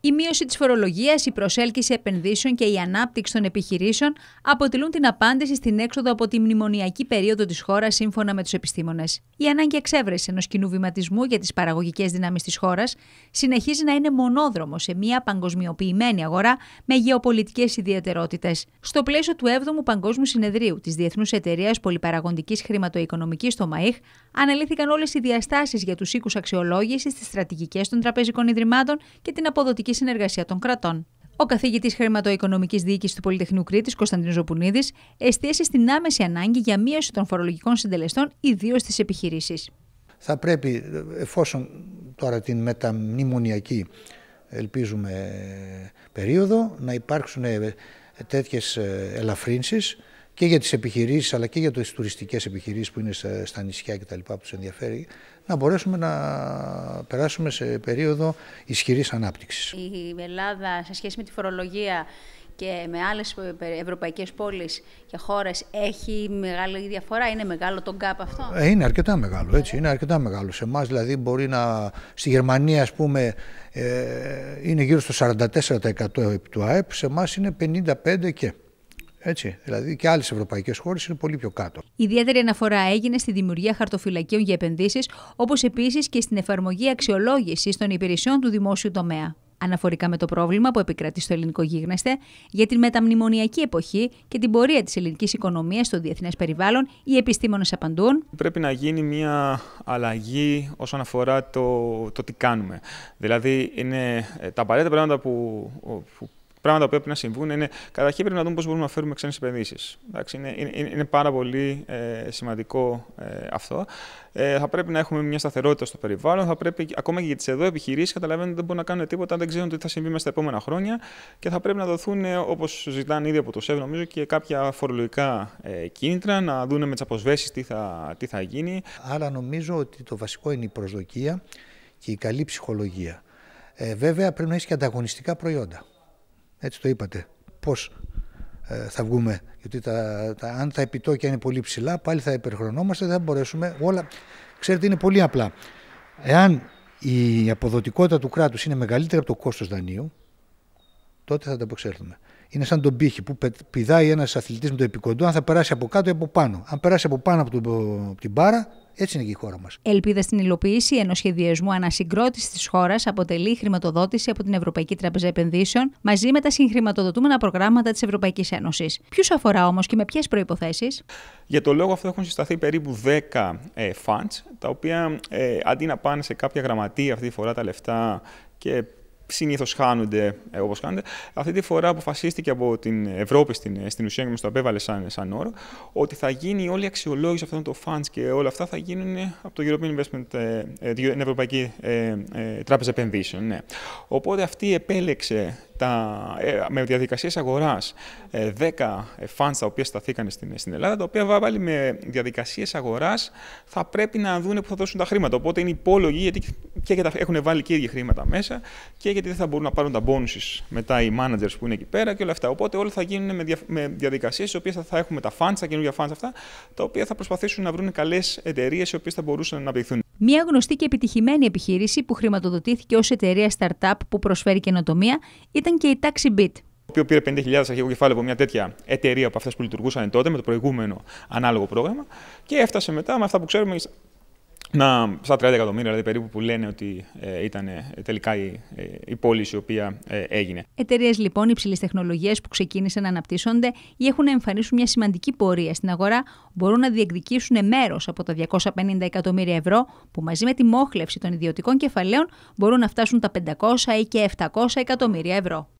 Η μείωση της φορολογίας, η προσέλκυση επενδύσεων και η ανάπτυξη των επιχειρήσεων αποτελούν την απάντηση στην έξοδο από τη μνημονιακή περίοδο της χώρας, σύμφωνα με τους επιστήμονες. Η ανάγκη εξέβρεση ενός κοινού βηματισμού για τις παραγωγικές δυνάμεις της χώρας συνεχίζει να είναι μονόδρομο σε μια παγκοσμιοποιημένη αγορά με γεωπολιτικές ιδιαιτερότητες. Στο πλαίσιο του 7ου Παγκόσμιου Συνεδρίου της Διεθνούς Εταιρείας Πολυπαραγωγικής Χρηματοοικονομικής στο ΜΑΙΧ, αναλύθηκαν όλες οι διαστάσεις για τους οίκους αξιολόγησης, τις στρατηγικές των τραπεζικών ιδρυμάτων και την αποδοτική και Συνεργασία των Κρατών. Ο καθηγητής Χρηματοοικονομικής Διοίκησης του Πολυτεχνείου Κρήτης, Κωνσταντίνος Ζωπουνίδης, εστίασε στην άμεση ανάγκη για μείωση των φορολογικών συντελεστών, ιδίως στις επιχειρήσεις. Θα πρέπει, εφόσον τώρα την μεταμνημονιακή ελπίζουμε περίοδο, να υπάρξουν ε, τέτοιες ε, ελαφρύνσεις και για τις επιχειρήσεις αλλά και για τις τουριστικές επιχειρήσεις που είναι στα νησιά και τα λοιπά που τους ενδιαφέρει να μπορέσουμε να περάσουμε σε περίοδο ισχυρής ανάπτυξης. Η Ελλάδα σε σχέση με τη φορολογία και με άλλες ευρωπαϊκές πόλεις και χώρες έχει μεγάλη διαφορά, είναι μεγάλο το gap αυτό. Ε, είναι αρκετά μεγάλο, έτσι, είναι αρκετά μεγάλο. Σε εμάς δηλαδή μπορεί να, στη Γερμανία ας πούμε ε, είναι γύρω στο 44% του ΑΕΠ, σε εμάς είναι 55% και. Έτσι, δηλαδή και άλλες ευρωπαϊκές χώρες είναι πολύ πιο κάτω. Ιδιαίτερη αναφορά έγινε στη δημιουργία χαρτοφυλακίων για επενδύσεις, όπως επίσης και στην εφαρμογή αξιολόγησης των υπηρεσιών του δημόσιου τομέα. Αναφορικά με το πρόβλημα που επικρατεί στο ελληνικό γίγνεσθε για την μεταμνημονιακή εποχή και την πορεία της ελληνικής οικονομίας στο διεθνές περιβάλλον, οι επιστήμονες απαντούν. Πρέπει να γίνει μια αλλαγή όσον αφορά το, το τι κάνουμε. Δηλαδή, είναι ε, τα απαραίτητα πράγματα που πράγματα που πρέπει να συμβούν είναι καταρχήν πρέπει να δούμε πώς μπορούμε να φέρουμε ξένες επενδύσεις. Είναι, είναι, είναι πάρα πολύ ε, σημαντικό ε, αυτό. Ε, θα πρέπει να έχουμε μια σταθερότητα στο περιβάλλον. Θα πρέπει ακόμα και για τις εδώ επιχειρήσεις, καταλαβαίνετε ότι δεν μπορούν να κάνουν τίποτα αν δεν ξέρουν τι θα συμβεί μέσα στα επόμενα χρόνια και θα πρέπει να δοθούν, ε, όπως ζητάνε ήδη από το ΣΕΒ, νομίζω, και κάποια φορολογικά ε, κίνητρα, να δουν με τις αποσβέσεις τι θα, τι θα γίνει. Άρα νομίζω ότι το βασικό είναι η προσδοκία και η καλή ψυχολογία. Ε, βέβαια πρέπει να έχει και ανταγωνιστικά προϊόντα έτσι το είπατε, πώς ε, θα βγούμε. Γιατί τα, τα, αν τα επιτόκια είναι πολύ ψηλά, πάλι θα υπερχρονόμαστε, δεν θα μπορέσουμε όλα. Ξέρετε, είναι πολύ απλά. Εάν η αποδοτικότητα του κράτους είναι μεγαλύτερη από το κόστος δανείου, τότε θα τα αποξέλθουμε. Είναι σαν τον πύχη που πηδάει ένας αθλητής με το επικοντό, αν θα περάσει από κάτω ή από πάνω. Αν περάσει από πάνω από, την μπάρα, έτσι είναι και η χώρα μας. Ελπίδα στην υλοποίηση ενός σχεδιασμού ανασυγκρότησης της χώρας αποτελεί χρηματοδότηση από την Ευρωπαϊκή Τραπεζα Επενδύσεων μαζί με τα συγχρηματοδοτούμενα προγράμματα της Ευρωπαϊκής Ένωσης. Ποιους αφορά όμως και με ποιες προποθέσει. Για το λόγο αυτό έχουν συσταθεί περίπου 10 ε, funds, τα οποία ε, αντί να πάνε σε κάποια γραμματεία αυτή τη φορά τα λεφτά και συνήθως χάνονται ε, όπως χάνονται. Αυτή τη φορά αποφασίστηκε από την Ευρώπη στην, στην ουσία και μας το απέβαλε σαν, σαν όρο ότι θα γίνει όλη η αξιολόγηση αυτών των funds και όλα αυτά θα γίνουν ε, από το European Investment, ε, ε, την Ευρωπαϊκή Τράπεζα Επενδύσεων. Ναι. Οπότε αυτή επέλεξε τα, ε, με διαδικασίες αγοράς 10 ε, funds ε, τα οποία σταθήκαν στην, στην Ελλάδα, τα οποία βάλει με διαδικασίες αγοράς θα πρέπει να δουν που θα δώσουν τα χρήματα. Οπότε είναι υπόλογοι γιατί και για τα, έχουν βάλει και ίδια χρήματα μέσα και γιατί δεν θα μπορούν να πάρουν τα bonuses μετά οι managers που είναι εκεί πέρα και όλα αυτά. Οπότε όλα θα γίνουν με, δια, με διαδικασίες οι οποίες θα, θα, έχουμε τα funds, τα καινούργια funds αυτά, τα οποία θα προσπαθήσουν να βρουν καλές εταιρείες οι οποίες θα μπορούσαν να αναπτυχθούν. Μια γνωστή και επιτυχημένη επιχείρηση που χρηματοδοτήθηκε ως εταιρεία startup που προσφέρει καινοτομία ήταν και η TaxiBit. Το οποίος πήρε 50.000 αρχικό κεφάλαιο από μια τέτοια εταιρεία από αυτές που λειτουργούσαν τότε με το προηγούμενο ανάλογο πρόγραμμα και έφτασε μετά με αυτά που ξέρουμε να, στα 30 εκατομμύρια δηλαδή, περίπου που λένε ότι ε, ήταν ε, τελικά η, ε, η πώληση η οποία ε, έγινε. Εταιρείες λοιπόν υψηλής τεχνολογίας που ξεκίνησαν να αναπτύσσονται ή έχουν να εμφανίσουν μια σημαντική πορεία στην αγορά μπορούν να διεκδικήσουν μέρος από τα 250 εκατομμύρια ευρώ που μαζί με τη μόχλευση των ιδιωτικών κεφαλαίων μπορούν να φτάσουν τα 500 ή και 700 εκατομμύρια ευρώ.